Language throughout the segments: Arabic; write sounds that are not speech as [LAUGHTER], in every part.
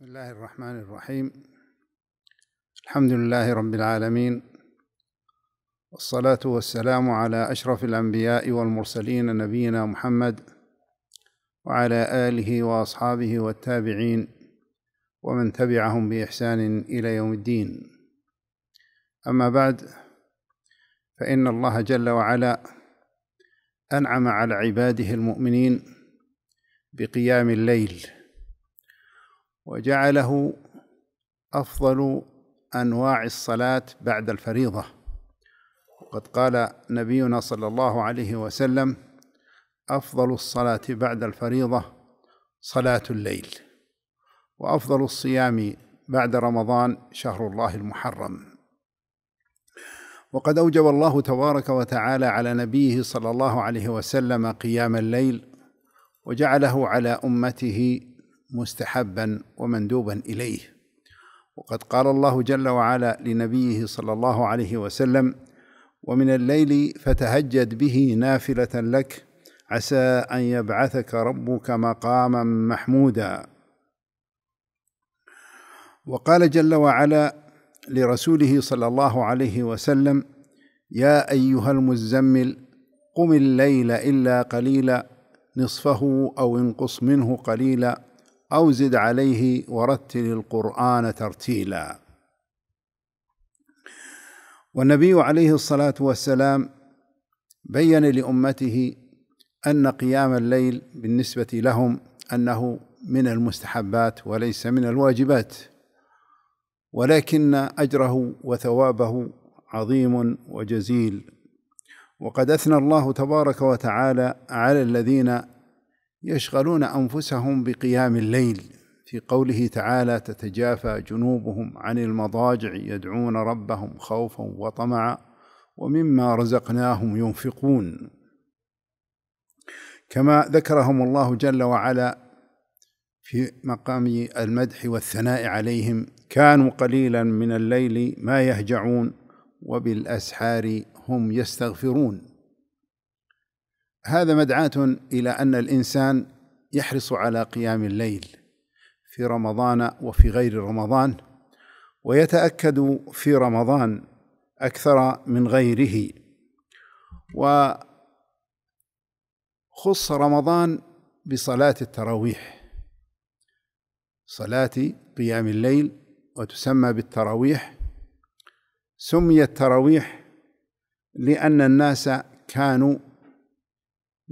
بسم الله الرحمن الرحيم الحمد لله رب العالمين والصلاة والسلام على أشرف الأنبياء والمرسلين نبينا محمد وعلى آله وأصحابه والتابعين ومن تبعهم بإحسان إلى يوم الدين أما بعد فإن الله جل وعلا أنعم على عباده المؤمنين بقيام الليل وجعله أفضل أنواع الصلاة بعد الفريضة وقد قال نبينا صلى الله عليه وسلم أفضل الصلاة بعد الفريضة صلاة الليل وأفضل الصيام بعد رمضان شهر الله المحرم وقد أوجب الله تبارك وتعالى على نبيه صلى الله عليه وسلم قيام الليل وجعله على أمته مستحبا ومندوبا اليه وقد قال الله جل وعلا لنبيه صلى الله عليه وسلم ومن الليل فتهجد به نافله لك عسى ان يبعثك ربك مقاما محمودا وقال جل وعلا لرسوله صلى الله عليه وسلم يا ايها المزمل قم الليل الا قليلا نصفه او انقص منه قليلا أو زد عليه ورتل القرآن ترتيلا والنبي عليه الصلاة والسلام بين لأمته أن قيام الليل بالنسبة لهم أنه من المستحبات وليس من الواجبات ولكن أجره وثوابه عظيم وجزيل وقد أثنى الله تبارك وتعالى على الذين يشغلون انفسهم بقيام الليل في قوله تعالى تتجافى جنوبهم عن المضاجع يدعون ربهم خوفا وطمعا ومما رزقناهم ينفقون كما ذكرهم الله جل وعلا في مقام المدح والثناء عليهم كانوا قليلا من الليل ما يهجعون وبالاسحار هم يستغفرون هذا مدعاة إلى أن الإنسان يحرص على قيام الليل في رمضان وفي غير رمضان ويتأكد في رمضان أكثر من غيره وخص رمضان بصلاة التراويح صلاة قيام الليل وتسمى بالتراويح سميت تراويح لأن الناس كانوا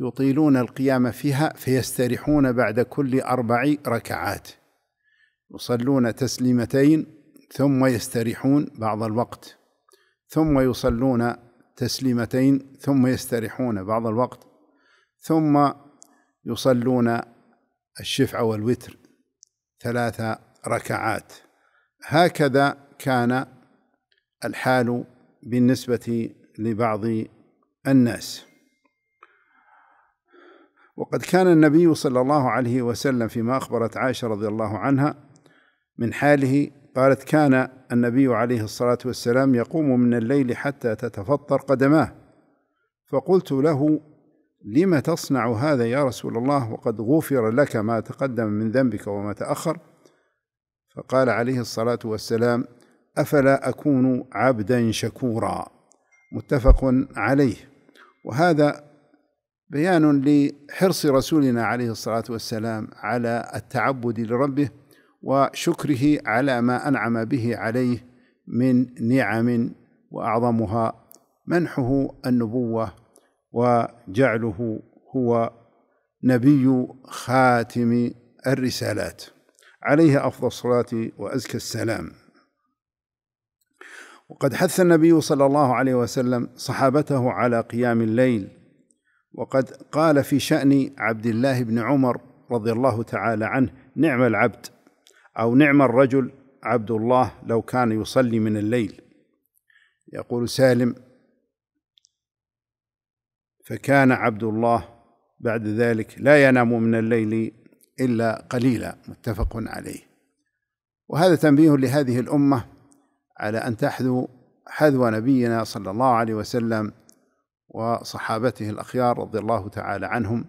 يطيلون القيام فيها فيستريحون بعد كل أربع ركعات يصلون تسليمتين ثم يستريحون بعض الوقت ثم يصلون تسليمتين ثم يستريحون بعض الوقت ثم يصلون الشفع والوتر ثلاث ركعات هكذا كان الحال بالنسبة لبعض الناس وقد كان النبي صلى الله عليه وسلم فيما أخبرت عائشة رضي الله عنها من حاله قالت كان النبي عليه الصلاة والسلام يقوم من الليل حتى تتفطر قدماه فقلت له لم تصنع هذا يا رسول الله وقد غفر لك ما تقدم من ذنبك وما تأخر فقال عليه الصلاة والسلام أفلا أكون عبدا شكورا متفق عليه وهذا بيان لحرص رسولنا عليه الصلاه والسلام على التعبد لربه وشكره على ما انعم به عليه من نعم واعظمها منحه النبوه وجعله هو نبي خاتم الرسالات عليه افضل الصلاه وازكى السلام وقد حث النبي صلى الله عليه وسلم صحابته على قيام الليل وقد قال في شأن عبد الله بن عمر رضي الله تعالى عنه نعم العبد أو نعم الرجل عبد الله لو كان يصلي من الليل يقول سالم فكان عبد الله بعد ذلك لا ينام من الليل إلا قليلا متفق عليه وهذا تنبيه لهذه الأمة على أن تحذو حذو نبينا صلى الله عليه وسلم وصحابته الأخيار رضي الله تعالى عنهم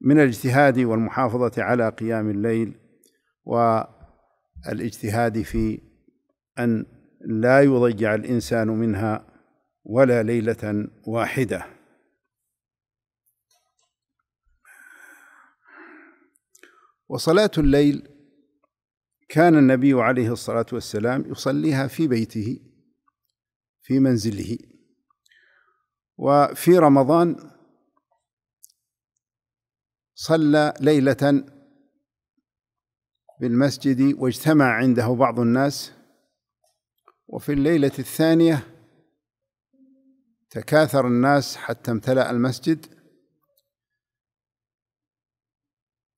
من الاجتهاد والمحافظة على قيام الليل والاجتهاد في أن لا يضيع الإنسان منها ولا ليلة واحدة وصلاة الليل كان النبي عليه الصلاة والسلام يصليها في بيته في منزله وفي رمضان صلى ليلة بالمسجد واجتمع عنده بعض الناس وفي الليلة الثانية تكاثر الناس حتى امتلأ المسجد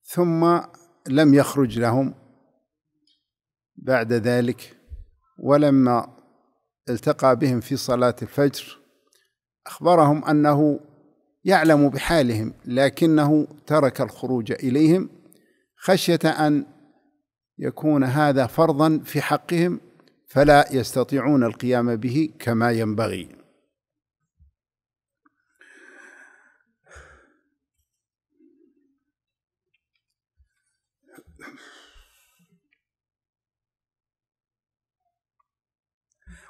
ثم لم يخرج لهم بعد ذلك ولما التقى بهم في صلاة الفجر أخبرهم أنه يعلم بحالهم لكنه ترك الخروج إليهم خشية أن يكون هذا فرضا في حقهم فلا يستطيعون القيام به كما ينبغي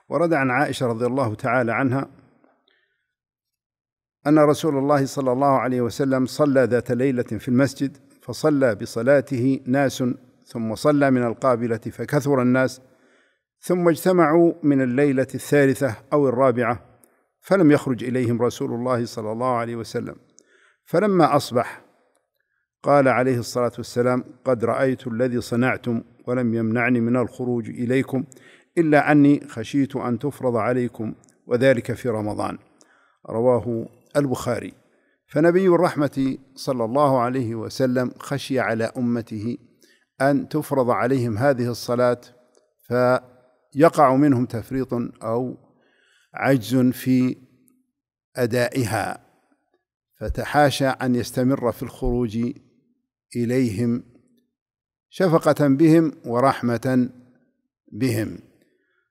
ورد عن عائشه رضي الله تعالى عنها أن رسول الله صلى الله عليه وسلم صلى ذات ليلة في المسجد فصلى بصلاته ناس ثم صلى من القابلة فكثر الناس ثم اجتمعوا من الليلة الثالثة أو الرابعة فلم يخرج إليهم رسول الله صلى الله عليه وسلم فلما أصبح قال عليه الصلاة والسلام قد رأيت الذي صنعتم ولم يمنعني من الخروج إليكم إلا أني خشيت أن تفرض عليكم وذلك في رمضان رواه البخاري فنبي الرحمة صلى الله عليه وسلم خشي على أمته أن تفرض عليهم هذه الصلاة فيقع منهم تفريط أو عجز في أدائها فتحاشى أن يستمر في الخروج إليهم شفقة بهم ورحمة بهم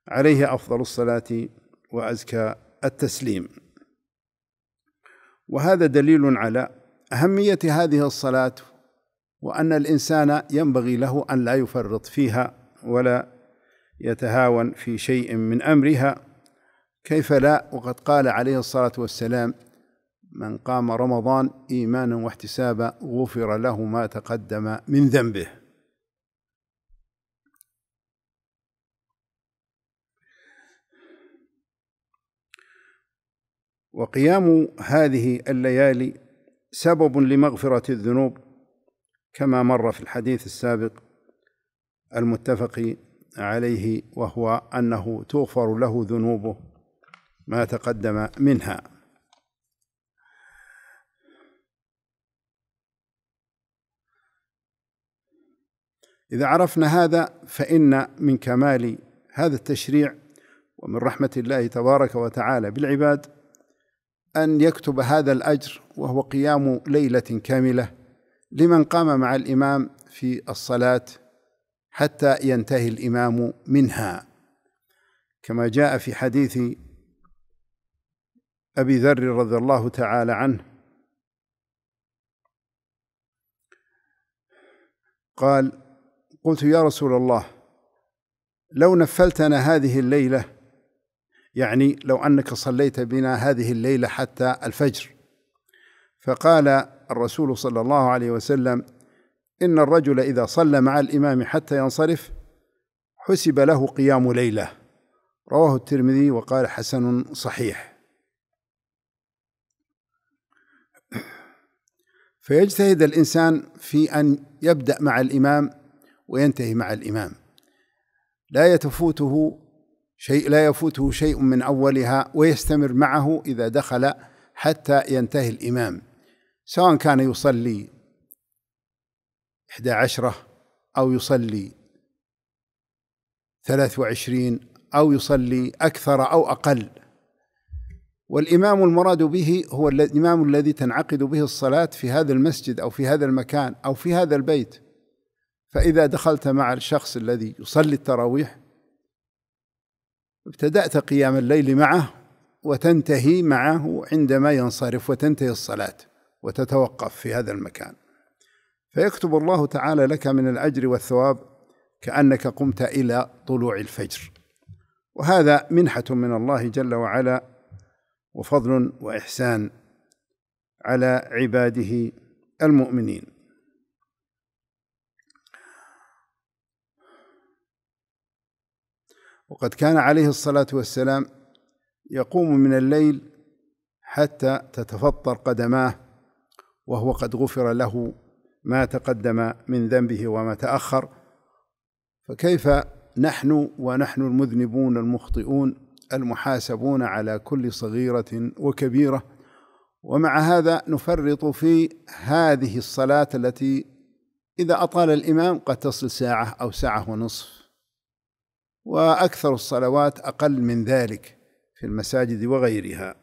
عليه أفضل الصلاة وأزكى التسليم وهذا دليل على أهمية هذه الصلاة وأن الإنسان ينبغي له أن لا يفرط فيها ولا يتهاون في شيء من أمرها كيف لا وقد قال عليه الصلاة والسلام من قام رمضان إيمانا واحتسابا غفر له ما تقدم من ذنبه وقيام هذه الليالي سبب لمغفرة الذنوب كما مر في الحديث السابق المتفق عليه وهو أنه تغفر له ذنوبه ما تقدم منها إذا عرفنا هذا فإن من كمال هذا التشريع ومن رحمة الله تبارك وتعالى بالعباد أن يكتب هذا الأجر وهو قيام ليلة كاملة لمن قام مع الإمام في الصلاة حتى ينتهي الإمام منها كما جاء في حديث أبي ذر رضي الله تعالى عنه قال قلت يا رسول الله لو نفلتنا هذه الليله يعني لو أنك صليت بنا هذه الليلة حتى الفجر فقال الرسول صلى الله عليه وسلم إن الرجل إذا صلى مع الإمام حتى ينصرف حسب له قيام ليلة رواه الترمذي وقال حسن صحيح فيجتهد الإنسان في أن يبدأ مع الإمام وينتهي مع الإمام لا يتفوته شيء لا يفوته شيء من أولها ويستمر معه إذا دخل حتى ينتهي الإمام سواء كان يصلي إحدى عشرة أو يصلي ثلاث وعشرين أو يصلي أكثر أو أقل والإمام المراد به هو الإمام الذي تنعقد به الصلاة في هذا المسجد أو في هذا المكان أو في هذا البيت فإذا دخلت مع الشخص الذي يصلي التراويح ابتدأت قيام الليل معه وتنتهي معه عندما ينصرف وتنتهي الصلاة وتتوقف في هذا المكان فيكتب الله تعالى لك من الأجر والثواب كأنك قمت إلى طلوع الفجر وهذا منحة من الله جل وعلا وفضل وإحسان على عباده المؤمنين وقد كان عليه الصلاة والسلام يقوم من الليل حتى تتفطر قدماه وهو قد غفر له ما تقدم من ذنبه وما تأخر فكيف نحن ونحن المذنبون المخطئون المحاسبون على كل صغيرة وكبيرة ومع هذا نفرط في هذه الصلاة التي إذا أطال الإمام قد تصل ساعة أو ساعة ونصف واكثر الصلوات اقل من ذلك في المساجد وغيرها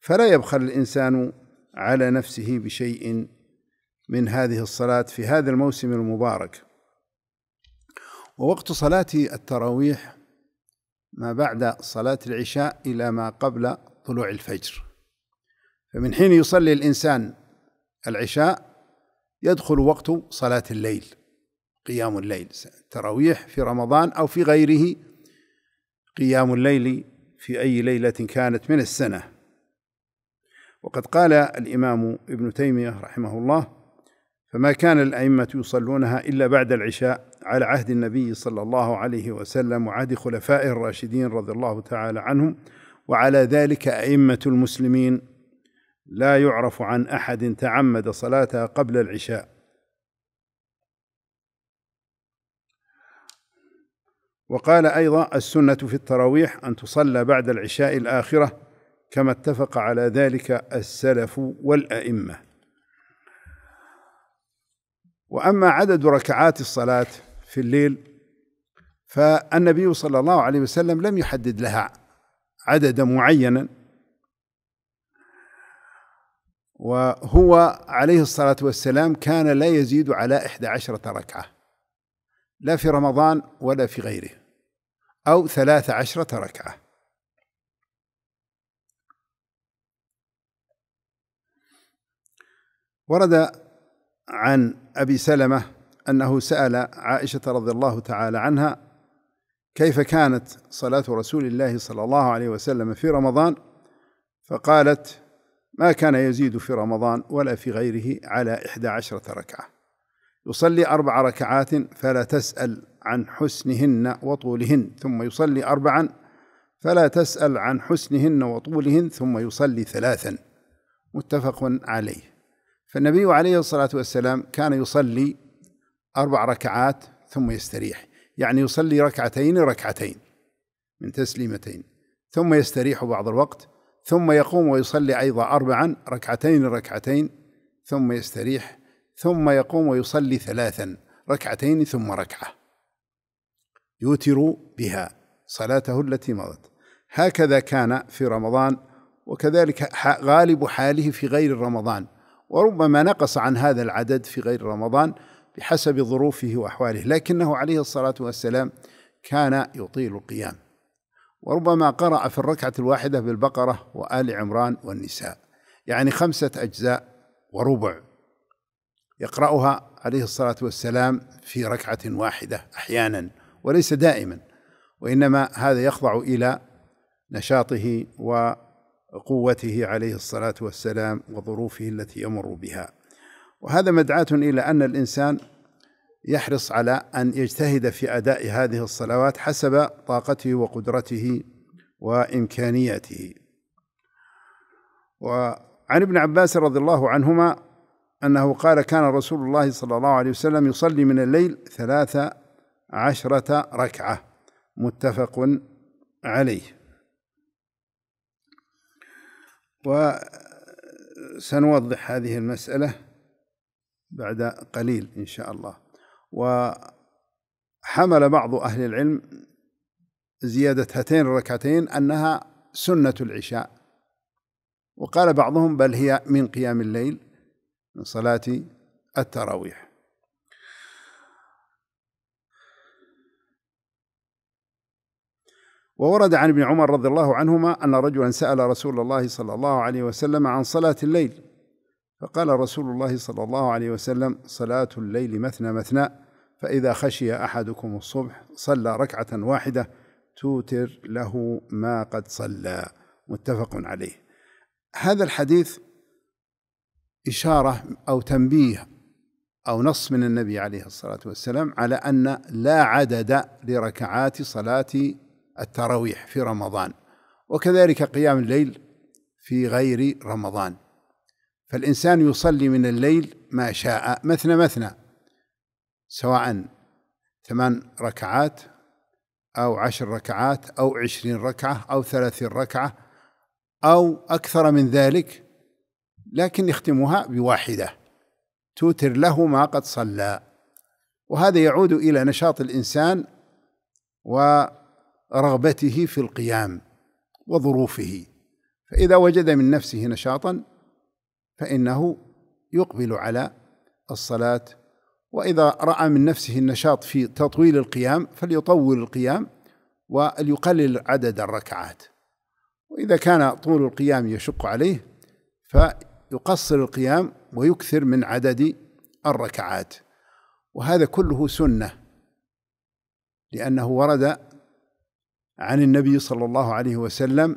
فلا يبخل الانسان على نفسه بشيء من هذه الصلاه في هذا الموسم المبارك ووقت صلاه التراويح ما بعد صلاه العشاء الى ما قبل طلوع الفجر فمن حين يصلي الانسان العشاء يدخل وقت صلاه الليل قيام الليل التراويح في رمضان أو في غيره قيام الليل في أي ليلة كانت من السنة وقد قال الإمام ابن تيمية رحمه الله فما كان الأئمة يصلونها إلا بعد العشاء على عهد النبي صلى الله عليه وسلم وعهد خلفائه الراشدين رضي الله تعالى عنهم وعلى ذلك أئمة المسلمين لا يعرف عن أحد تعمد صلاتها قبل العشاء وقال أيضا السنة في التراويح أن تصلى بعد العشاء الآخرة كما اتفق على ذلك السلف والأئمة وأما عدد ركعات الصلاة في الليل فالنبي صلى الله عليه وسلم لم يحدد لها عددا معينا وهو عليه الصلاة والسلام كان لا يزيد على إحدى عشرة ركعة لا في رمضان ولا في غيره أو ثلاث عشرة ركعة ورد عن أبي سلمة أنه سأل عائشة رضي الله تعالى عنها كيف كانت صلاة رسول الله صلى الله عليه وسلم في رمضان فقالت ما كان يزيد في رمضان ولا في غيره على إحدى عشرة ركعة يصلي أربع ركعات فلا تسأل عن حسنهن وطولهن ثم يصلي أربعا فلا تسأل عن حسنهن وطولهن ثم يصلي ثلاثا متفق عليه فالنبي عليه الصلاة والسلام كان يصلي أربع ركعات ثم يستريح يعني يصلي ركعتين ركعتين من تسليمتين ثم يستريح بعض الوقت ثم يقوم ويصلي أيضا أربعا ركعتين ركعتين ثم يستريح ثم يقوم ويصلي ثلاثا ركعتين ثم ركعه يوتر بها صلاته التي مضت هكذا كان في رمضان وكذلك غالب حاله في غير رمضان وربما نقص عن هذا العدد في غير رمضان بحسب ظروفه واحواله لكنه عليه الصلاه والسلام كان يطيل القيام وربما قرأ في الركعة الواحدة بالبقرة وآل عمران والنساء يعني خمسة أجزاء وربع يقرأها عليه الصلاة والسلام في ركعة واحدة أحيانا وليس دائما وإنما هذا يخضع إلى نشاطه وقوته عليه الصلاة والسلام وظروفه التي يمر بها وهذا مدعاة إلى أن الإنسان يحرص على أن يجتهد في أداء هذه الصلوات حسب طاقته وقدرته وإمكانياته وعن ابن عباس رضي الله عنهما أنه قال كان رسول الله صلى الله عليه وسلم يصلي من الليل ثلاث عشرة ركعة متفق عليه وسنوضح هذه المسألة بعد قليل إن شاء الله وحمل بعض أهل العلم زيادة هاتين الركعتين أنها سنة العشاء وقال بعضهم بل هي من قيام الليل من صلاة التراويح وورد عن ابن عمر رضي الله عنهما أن رجلا سأل رسول الله صلى الله عليه وسلم عن صلاة الليل فقال رسول الله صلى الله عليه وسلم صلاة الليل مثنى مثنى فإذا خشي أحدكم الصبح صلى ركعة واحدة توتر له ما قد صلى متفق عليه هذا الحديث إشارة أو تنبيه أو نص من النبي عليه الصلاة والسلام على أن لا عدد لركعات صلاة التراويح في رمضان وكذلك قيام الليل في غير رمضان فالإنسان يصلي من الليل ما شاء مثنى مثنى سواء ثمان ركعات أو عشر ركعات أو عشرين ركعة أو ثلاثين ركعة أو أكثر من ذلك لكن يختمها بواحدة توتر له ما قد صلى وهذا يعود إلى نشاط الإنسان و رغبته في القيام وظروفه فإذا وجد من نفسه نشاطا فإنه يقبل على الصلاة وإذا رأى من نفسه النشاط في تطويل القيام فليطول القيام وليقلل عدد الركعات وإذا كان طول القيام يشق عليه فيقصر القيام ويكثر من عدد الركعات وهذا كله سنة لأنه ورد عن النبي صلى الله عليه وسلم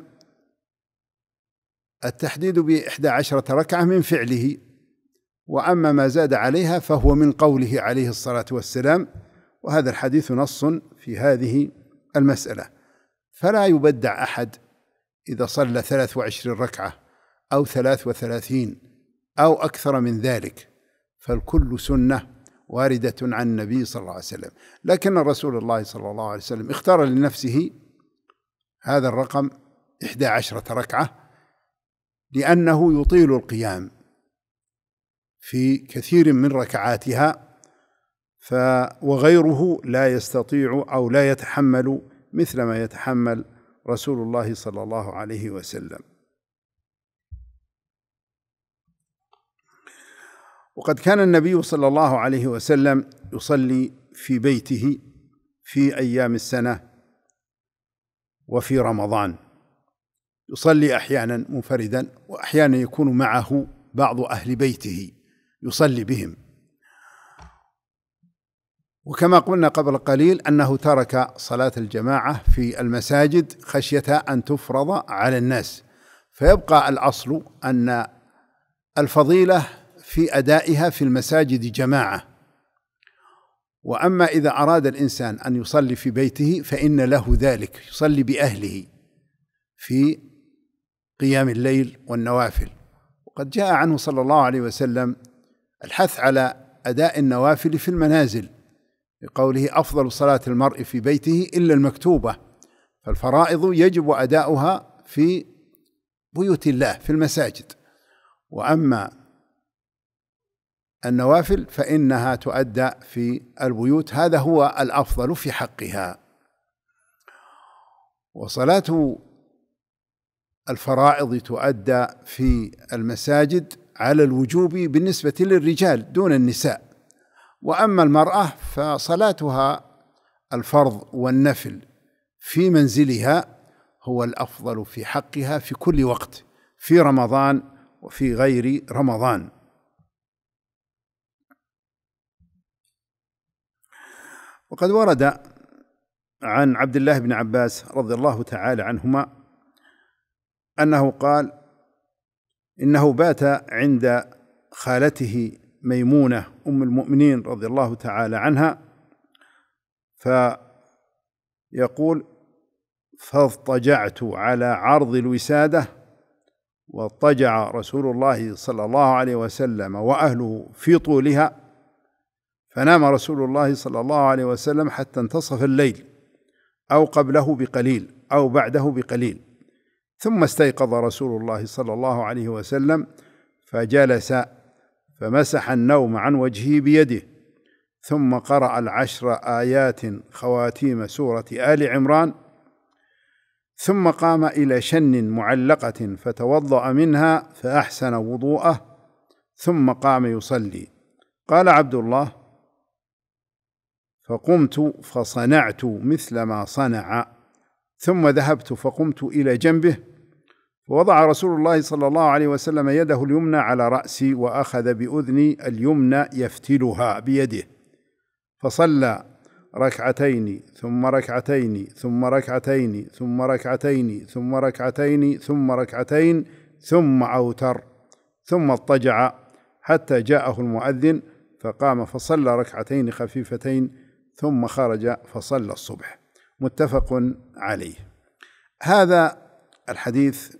التحديد بإحدى عشرة ركعة من فعله وأما ما زاد عليها فهو من قوله عليه الصلاة والسلام وهذا الحديث نص في هذه المسألة فلا يبدع أحد إذا صلى 23 ركعة أو 33 أو أكثر من ذلك فالكل سنة واردة عن النبي صلى الله عليه وسلم لكن رسول الله صلى الله عليه وسلم اختار لنفسه هذا الرقم إحدى عشرة ركعة لأنه يطيل القيام في كثير من ركعاتها ف وغيره لا يستطيع أو لا يتحمل مثل ما يتحمل رسول الله صلى الله عليه وسلم وقد كان النبي صلى الله عليه وسلم يصلي في بيته في أيام السنة وفي رمضان يصلي احيانا منفردا واحيانا يكون معه بعض اهل بيته يصلي بهم وكما قلنا قبل قليل انه ترك صلاه الجماعه في المساجد خشيه ان تفرض على الناس فيبقى الاصل ان الفضيله في ادائها في المساجد جماعه واما اذا اراد الانسان ان يصلي في بيته فان له ذلك يصلي باهله في قيام الليل والنوافل وقد جاء عنه صلى الله عليه وسلم الحث على اداء النوافل في المنازل بقوله افضل صلاه المرء في بيته الا المكتوبه فالفرائض يجب اداؤها في بيوت الله في المساجد واما النوافل فإنها تؤدى في البيوت هذا هو الأفضل في حقها وصلاة الفرائض تؤدى في المساجد على الوجوب بالنسبة للرجال دون النساء وأما المرأة فصلاتها الفرض والنفل في منزلها هو الأفضل في حقها في كل وقت في رمضان وفي غير رمضان وقد ورد عن عبد الله بن عباس رضي الله تعالى عنهما انه قال انه بات عند خالته ميمونه ام المؤمنين رضي الله تعالى عنها فيقول فاضطجعت على عرض الوساده واضطجع رسول الله صلى الله عليه وسلم واهله في طولها فنام رسول الله صلى الله عليه وسلم حتى انتصف الليل او قبله بقليل او بعده بقليل ثم استيقظ رسول الله صلى الله عليه وسلم فجلس فمسح النوم عن وجهه بيده ثم قرأ العشر آيات خواتيم سورة آل عمران ثم قام إلى شن معلقة فتوضأ منها فأحسن وضوءه ثم قام يصلي قال عبد الله فقمت فصنعت مثل ما صنع ثم ذهبت فقمت الى جنبه ووضع رسول الله صلى الله عليه وسلم يده اليمنى على راسي واخذ باذني اليمنى يفتلها بيده فصلى ركعتين ثم ركعتين ثم ركعتين ثم ركعتين ثم ركعتين ثم ركعتين ثم اوتر ثم اضطجع حتى جاءه المؤذن فقام فصلى ركعتين خفيفتين ثم خرج فصلى الصبح متفق عليه هذا الحديث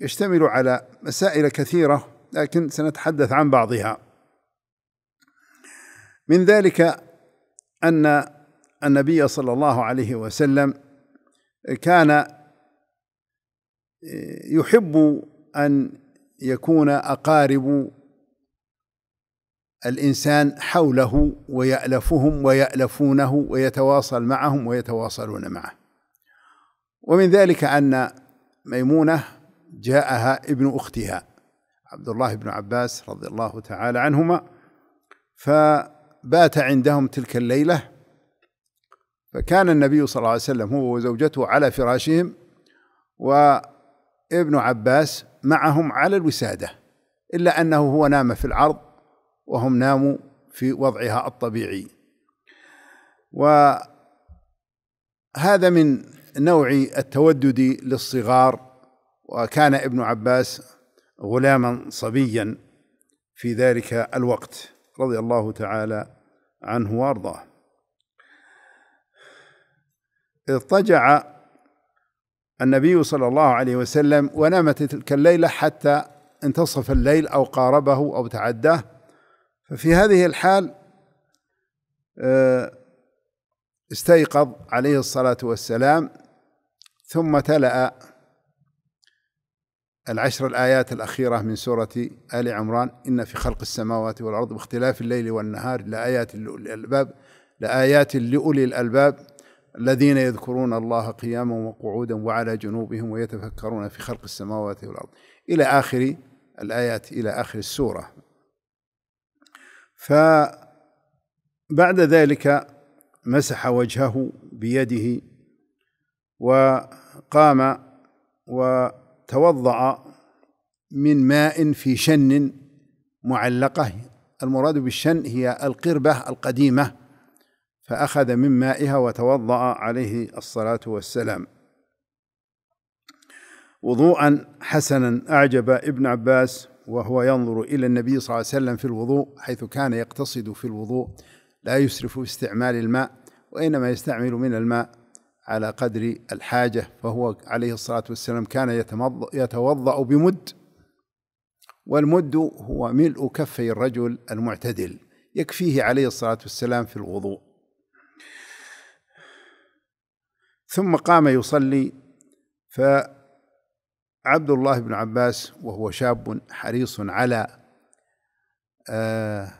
يشتمل على مسائل كثيره لكن سنتحدث عن بعضها من ذلك ان النبي صلى الله عليه وسلم كان يحب ان يكون اقارب الإنسان حوله ويألفهم ويألفونه ويتواصل معهم ويتواصلون معه ومن ذلك أن ميمونة جاءها ابن أختها عبد الله بن عباس رضي الله تعالى عنهما فبات عندهم تلك الليلة فكان النبي صلى الله عليه وسلم هو وزوجته على فراشهم وابن عباس معهم على الوسادة إلا أنه هو نام في العرض وهم ناموا في وضعها الطبيعي وهذا من نوع التودد للصغار وكان ابن عباس غلاما صبيا في ذلك الوقت رضي الله تعالى عنه وارضاه اضطجع النبي صلى الله عليه وسلم ونام تلك الليله حتى انتصف الليل او قاربه او تعداه ففي هذه الحال آه، استيقظ عليه الصلاة والسلام ثم تلأ العشر الآيات الأخيرة من سورة آل عمران إن في خلق السماوات والأرض واختلاف الليل والنهار لآيات لأولي الألباب لآيات لأولي الألباب الذين يذكرون الله قياما وقعودا وعلى جنوبهم ويتفكرون في خلق السماوات والأرض إلى آخر الآيات إلى آخر السورة فبعد ذلك مسح وجهه بيده وقام وتوضأ من ماء في شن معلقة المراد بالشن هي القربة القديمة فأخذ من مائها وتوضأ عليه الصلاة والسلام وضوءا حسنا أعجب ابن عباس وهو ينظر إلى النبي صلى الله عليه وسلم في الوضوء حيث كان يقتصد في الوضوء لا يسرف في استعمال الماء وإنما يستعمل من الماء على قدر الحاجة فهو عليه الصلاة والسلام كان يتوضأ بمد والمد هو ملء كفي الرجل المعتدل يكفيه عليه الصلاة والسلام في الوضوء ثم قام يصلي ف عبد الله بن عباس وهو شاب حريص على آه،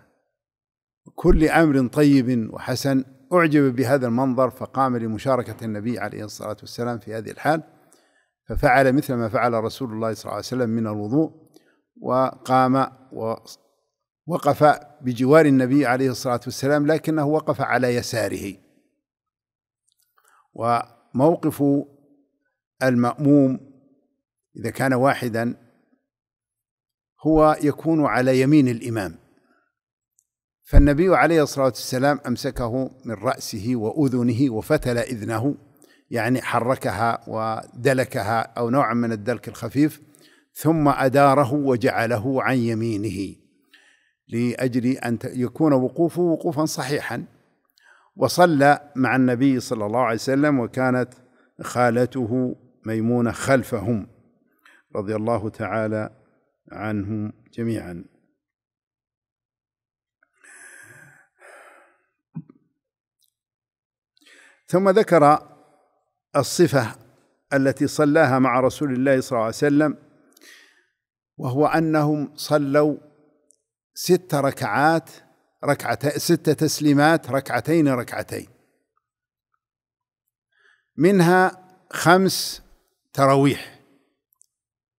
كل امر طيب وحسن اعجب بهذا المنظر فقام لمشاركه النبي عليه الصلاه والسلام في هذه الحال ففعل مثل ما فعل رسول الله صلى الله عليه وسلم من الوضوء وقام ووقف بجوار النبي عليه الصلاه والسلام لكنه وقف على يساره وموقف المأموم إذا كان واحدا هو يكون على يمين الإمام فالنبي عليه الصلاة والسلام أمسكه من رأسه وأذنه وفتل إذنه يعني حركها ودلكها أو نوعا من الدلك الخفيف ثم أداره وجعله عن يمينه لأجل أن يكون وقوفه وقوفا صحيحا وصلى مع النبي صلى الله عليه وسلم وكانت خالته ميمونة خلفهم رضي الله تعالى عنهم جميعا ثم ذكر الصفة التي صلاها مع رسول الله صلى الله عليه وسلم وهو أنهم صلوا ست ركعات ركعتين ست تسليمات ركعتين ركعتين منها خمس تراويح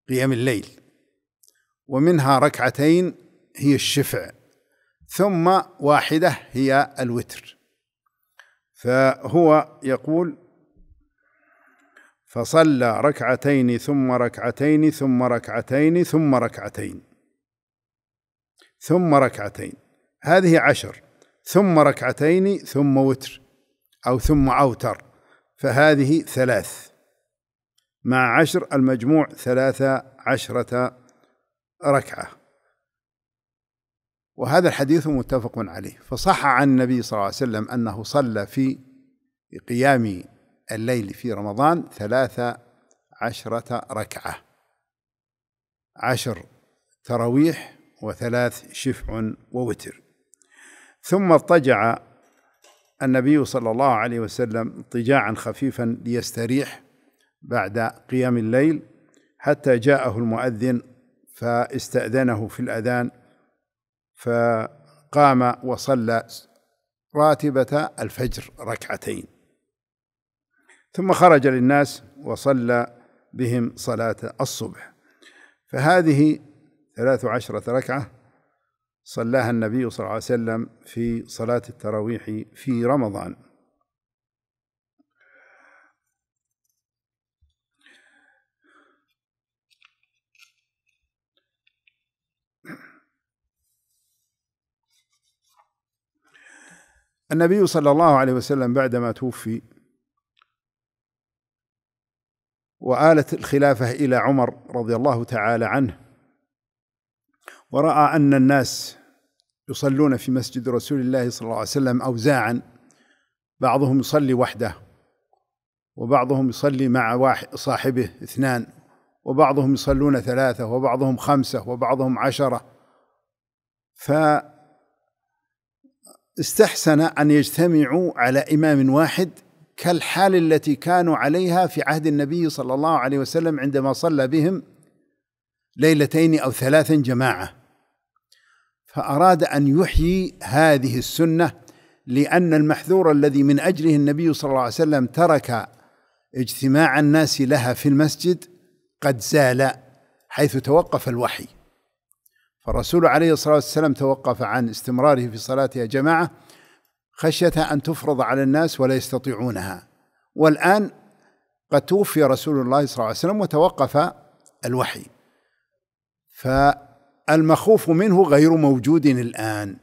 قيام الليل ومنها ركعتين هي الشفع ثم واحدة هي الوتر فهو يقول فصلى ركعتين ثم ركعتين ثم ركعتين ثم ركعتين ثم ركعتين هذه عشر ثم ركعتين ثم وتر أو ثم أوتر فهذه ثلاث مع عشر المجموع ثلاثة عشرة ركعة وهذا الحديث متفق عليه فصح عن النبي صلى الله عليه وسلم أنه صلى في قيام الليل في رمضان ثلاثة عشرة ركعة عشر تراويح وثلاث شفع ووتر ثم اضطجع النبي صلى الله عليه وسلم اضطجاعا خفيفا ليستريح بعد قيام الليل حتى جاءه المؤذن فاستأذنه في الأذان فقام وصلى راتبة الفجر ركعتين ثم خرج للناس وصلى بهم صلاة الصبح فهذه ثلاث عشرة ركعة صلاها النبي صلى الله عليه وسلم في صلاة التراويح في رمضان النبي صلى الله عليه وسلم بعدما توفي وآلت الخلافة إلى عمر رضي الله تعالى عنه ورأى أن الناس يصلون في مسجد رسول الله صلى الله عليه وسلم أوزاعا بعضهم يصلي وحده وبعضهم يصلي مع واحد صاحبه اثنان وبعضهم يصلون ثلاثة وبعضهم خمسة وبعضهم عشرة ف استحسن أن يجتمعوا على إمام واحد كالحال التي كانوا عليها في عهد النبي صلى الله عليه وسلم عندما صلى بهم ليلتين أو ثلاثا جماعة فأراد أن يحيي هذه السنة لأن المحذور الذي من أجله النبي صلى الله عليه وسلم ترك اجتماع الناس لها في المسجد قد زال حيث توقف الوحي فالرسول عليه الصلاة والسلام توقف عن استمراره في صلاة يا جماعة خشية أن تفرض على الناس ولا يستطيعونها والآن قد توفي رسول الله صلى الله عليه وسلم وتوقف الوحي فالمخوف منه غير موجود الآن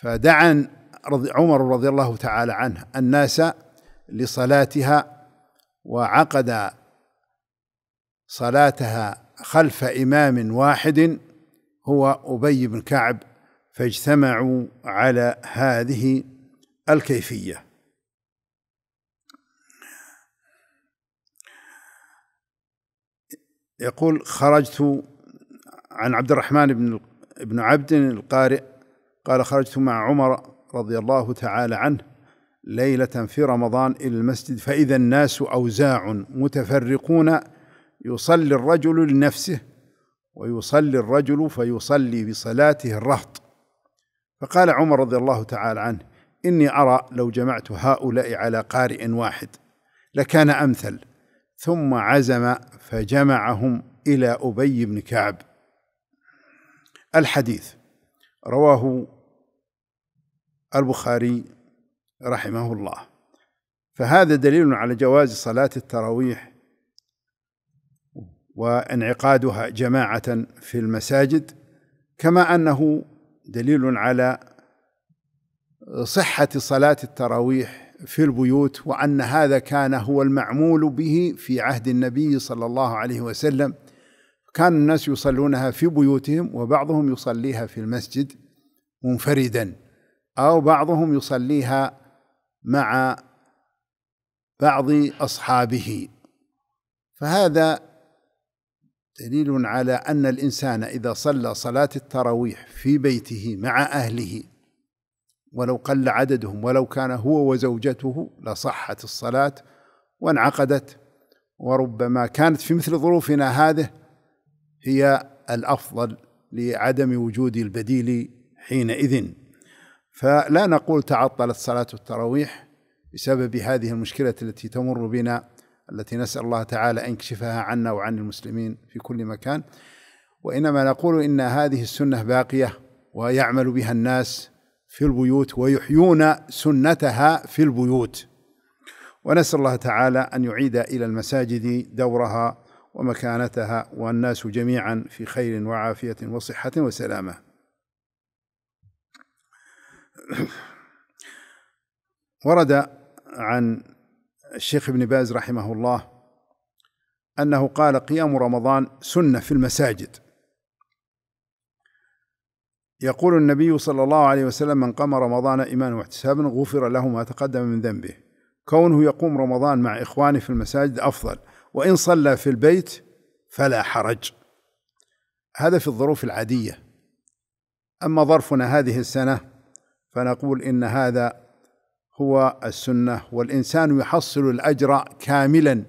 فدعا عمر رضي الله تعالى عنه الناس لصلاتها وعقد صلاتها خلف إمام واحد هو أبي بن كعب فاجتمعوا على هذه الكيفية يقول خرجت عن عبد الرحمن بن ابن عبد القارئ قال خرجت مع عمر رضي الله تعالى عنه ليلة في رمضان إلى المسجد فإذا الناس أوزاع متفرقون يصلي الرجل لنفسه ويصلي الرجل فيصلي بصلاته الرهط فقال عمر رضي الله تعالى عنه إني أرى لو جمعت هؤلاء على قارئ واحد لكان أمثل ثم عزم فجمعهم إلى أبي بن كعب الحديث رواه البخاري رحمه الله فهذا دليل على جواز صلاة التراويح وانعقادها جماعه في المساجد كما انه دليل على صحه صلاه التراويح في البيوت وان هذا كان هو المعمول به في عهد النبي صلى الله عليه وسلم كان الناس يصلونها في بيوتهم وبعضهم يصليها في المسجد منفردا او بعضهم يصليها مع بعض اصحابه فهذا دليل على أن الإنسان إذا صلى صلاة التراويح في بيته مع أهله ولو قل عددهم ولو كان هو وزوجته لصحت الصلاة وانعقدت وربما كانت في مثل ظروفنا هذه هي الأفضل لعدم وجود البديل حينئذ فلا نقول تعطلت صلاة التراويح بسبب هذه المشكلة التي تمر بنا التي نسأل الله تعالى أن يكشفها عنا وعن المسلمين في كل مكان وإنما نقول إن هذه السنة باقية ويعمل بها الناس في البيوت ويحيون سنتها في البيوت ونسأل الله تعالى أن يعيد إلى المساجد دورها ومكانتها والناس جميعا في خير وعافية وصحة وسلامة [CLEARS THROAT] ورد عن الشيخ ابن باز رحمه الله أنه قال قيام رمضان سنة في المساجد يقول النبي صلى الله عليه وسلم من قام رمضان إيمانا واحتسابا غفر له ما تقدم من ذنبه كونه يقوم رمضان مع إخوانه في المساجد أفضل وإن صلى في البيت فلا حرج هذا في الظروف العادية أما ظرفنا هذه السنة فنقول إن هذا هو السنه والانسان يحصل الاجر كاملا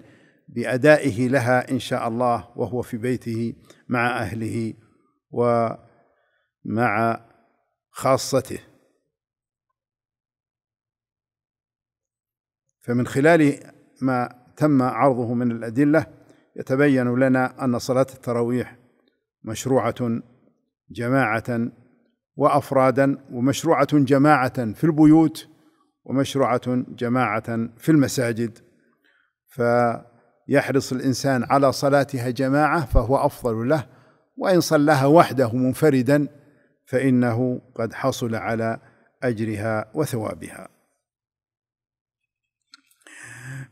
بادائه لها ان شاء الله وهو في بيته مع اهله ومع خاصته فمن خلال ما تم عرضه من الادله يتبين لنا ان صلاه التراويح مشروعه جماعه وافرادا ومشروعه جماعه في البيوت ومشروعة جماعة في المساجد فيحرص الإنسان على صلاتها جماعة فهو أفضل له وإن صلاها وحده منفردا فإنه قد حصل على أجرها وثوابها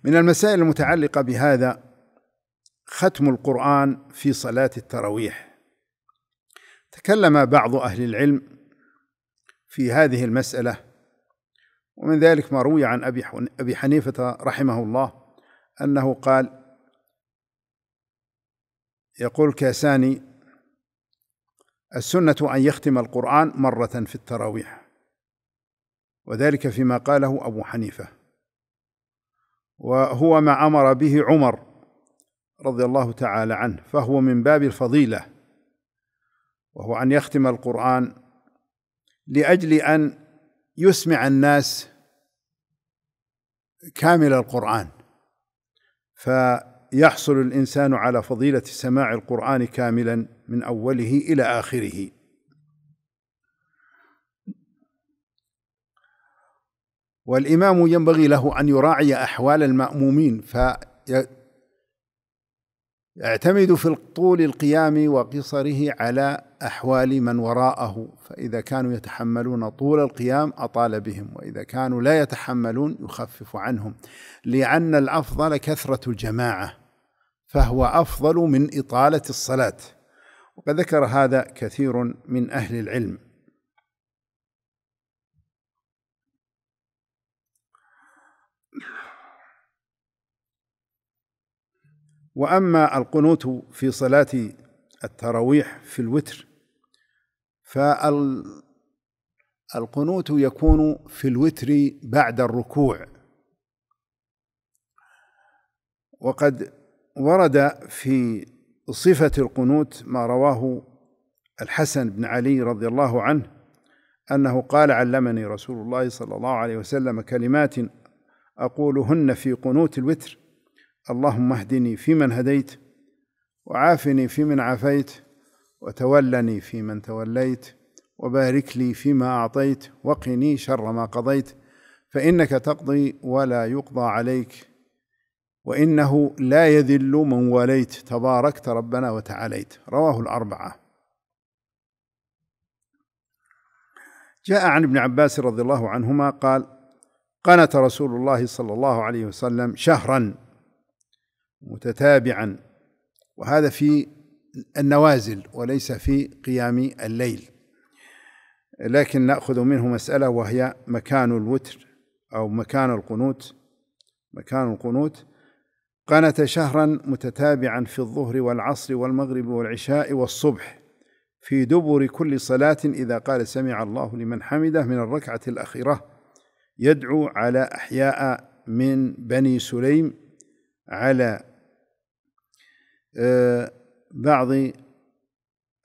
من المسائل المتعلقة بهذا ختم القرآن في صلاة التراويح تكلم بعض أهل العلم في هذه المسألة ومن ذلك ما روي عن أبي أبي حنيفة رحمه الله أنه قال يقول كاساني السنة أن يختم القرآن مرة في التراويح وذلك فيما قاله أبو حنيفة وهو ما أمر به عمر رضي الله تعالى عنه فهو من باب الفضيلة وهو أن يختم القرآن لأجل أن يسمع الناس كامل القرآن فيحصل الإنسان على فضيلة سماع القرآن كاملا من أوله إلى آخره والإمام ينبغي له أن يراعي أحوال المأمومين فيعتمد في طول القيام وقصره على أحوال من وراءه فإذا كانوا يتحملون طول القيام أطال بهم وإذا كانوا لا يتحملون يخفف عنهم لأن الأفضل كثرة الجماعة فهو أفضل من إطالة الصلاة وقد ذكر هذا كثير من أهل العلم واما القنوت في صلاه التراويح في الوتر فالقنوت يكون في الوتر بعد الركوع وقد ورد في صفة القنوت ما رواه الحسن بن علي رضي الله عنه أنه قال علمني رسول الله صلى الله عليه وسلم كلمات أقولهن في قنوت الوتر اللهم اهدني فيمن هديت وعافني فيمن عافيت وتولني في من توليت وبارك لي فيما أعطيت وقني شر ما قضيت فإنك تقضي ولا يقضى عليك وإنه لا يذل من وليت تباركت ربنا وتعاليت رواه الأربعة جاء عن ابن عباس رضي الله عنهما قال قنت رسول الله صلى الله عليه وسلم شهرا متتابعا وهذا في النوازل وليس في قيام الليل لكن نأخذ منه مسألة وهي مكان الوتر أو مكان القنوت مكان القنوت قنت شهرا متتابعا في الظهر والعصر والمغرب والعشاء والصبح في دبر كل صلاة إذا قال سمع الله لمن حمده من الركعة الأخيرة يدعو على أحياء من بني سليم على آه بعض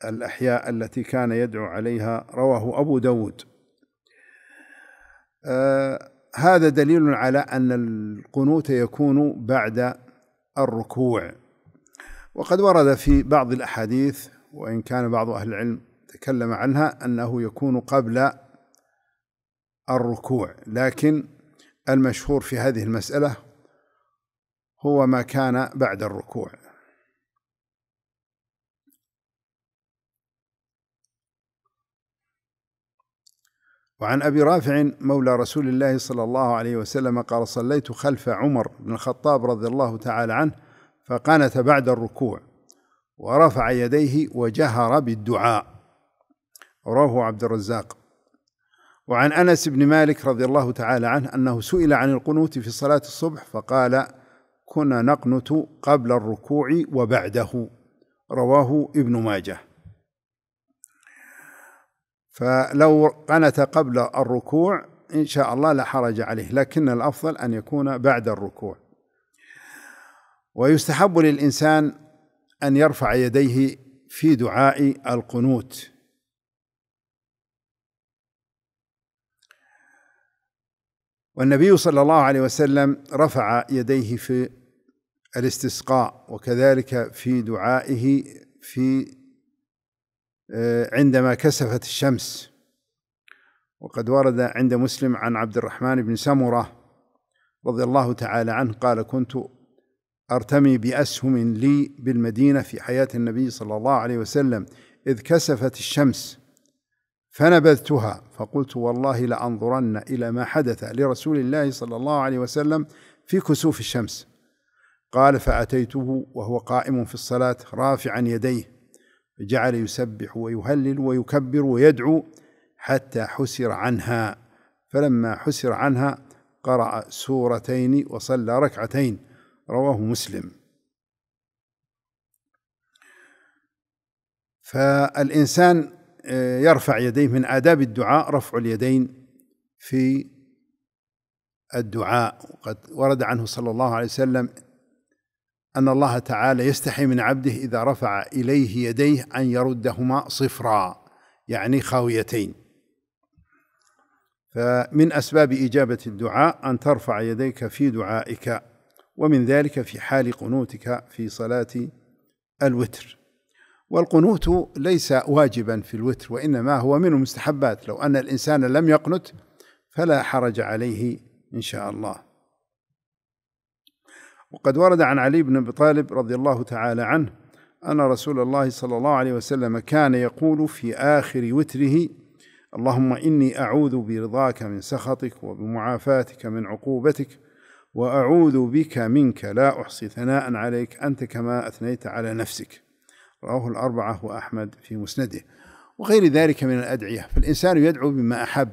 الأحياء التي كان يدعو عليها رواه أبو داود آه هذا دليل على أن القنوت يكون بعد الركوع وقد ورد في بعض الأحاديث وإن كان بعض أهل العلم تكلم عنها أنه يكون قبل الركوع لكن المشهور في هذه المسألة هو ما كان بعد الركوع وعن ابي رافع مولى رسول الله صلى الله عليه وسلم قال صليت خلف عمر بن الخطاب رضي الله تعالى عنه فقنت بعد الركوع ورفع يديه وجهر بالدعاء رواه عبد الرزاق وعن انس بن مالك رضي الله تعالى عنه انه سئل عن القنوت في صلاه الصبح فقال كنا نقنت قبل الركوع وبعده رواه ابن ماجه فلو قنت قبل الركوع إن شاء الله لا حرج عليه لكن الأفضل أن يكون بعد الركوع ويستحب للإنسان أن يرفع يديه في دعاء القنوت والنبي صلى الله عليه وسلم رفع يديه في الاستسقاء وكذلك في دعائه في آه، عندما كسفت الشمس وقد ورد عند مسلم عن عبد الرحمن بن سمره رضي الله تعالى عنه قال كنت ارتمي باسهم لي بالمدينه في حياه النبي صلى الله عليه وسلم اذ كسفت الشمس فنبذتها فقلت والله لانظرن الى ما حدث لرسول الله صلى الله عليه وسلم في كسوف الشمس قال فاتيته وهو قائم في الصلاه رافعا يديه جعل يسبح ويهلل ويكبر ويدعو حتى حسر عنها فلما حسر عنها قرأ سورتين وصلى ركعتين رواه مسلم فالإنسان آه، يرفع يديه من آداب الدعاء رفع اليدين في الدعاء وقد ورد عنه صلى الله عليه وسلم أن الله تعالى يستحي من عبده إذا رفع إليه يديه أن يردهما صفرا يعني خاويتين فمن أسباب إجابة الدعاء أن ترفع يديك في دعائك ومن ذلك في حال قنوتك في صلاة الوتر والقنوت ليس واجبا في الوتر وإنما هو من المستحبات لو أن الإنسان لم يقنت فلا حرج عليه إن شاء الله وقد ورد عن علي بن ابي طالب رضي الله تعالى عنه ان رسول الله صلى الله عليه وسلم كان يقول في اخر وتره اللهم اني اعوذ برضاك من سخطك وبمعافاتك من عقوبتك واعوذ بك منك لا احصي ثناء عليك انت كما اثنيت على نفسك رواه الاربعه واحمد في مسنده وغير ذلك من الادعيه فالانسان يدعو بما احب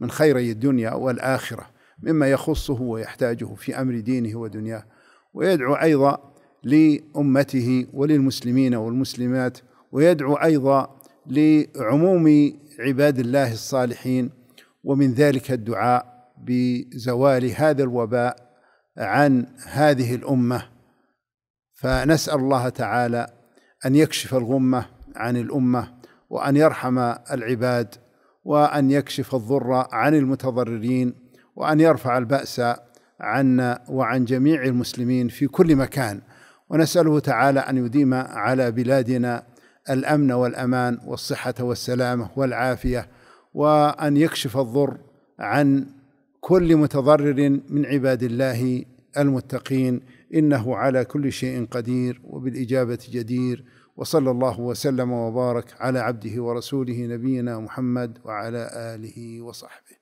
من خيري الدنيا والاخره مما يخصه ويحتاجه في امر دينه ودنياه ويدعو ايضا لامته وللمسلمين والمسلمات ويدعو ايضا لعموم عباد الله الصالحين ومن ذلك الدعاء بزوال هذا الوباء عن هذه الامه فنسال الله تعالى ان يكشف الغمه عن الامه وان يرحم العباد وان يكشف الضر عن المتضررين وان يرفع الباس عنا وعن جميع المسلمين في كل مكان ونساله تعالى ان يديم على بلادنا الامن والامان والصحه والسلامه والعافيه وان يكشف الضر عن كل متضرر من عباد الله المتقين انه على كل شيء قدير وبالاجابه جدير وصلى الله وسلم وبارك على عبده ورسوله نبينا محمد وعلى اله وصحبه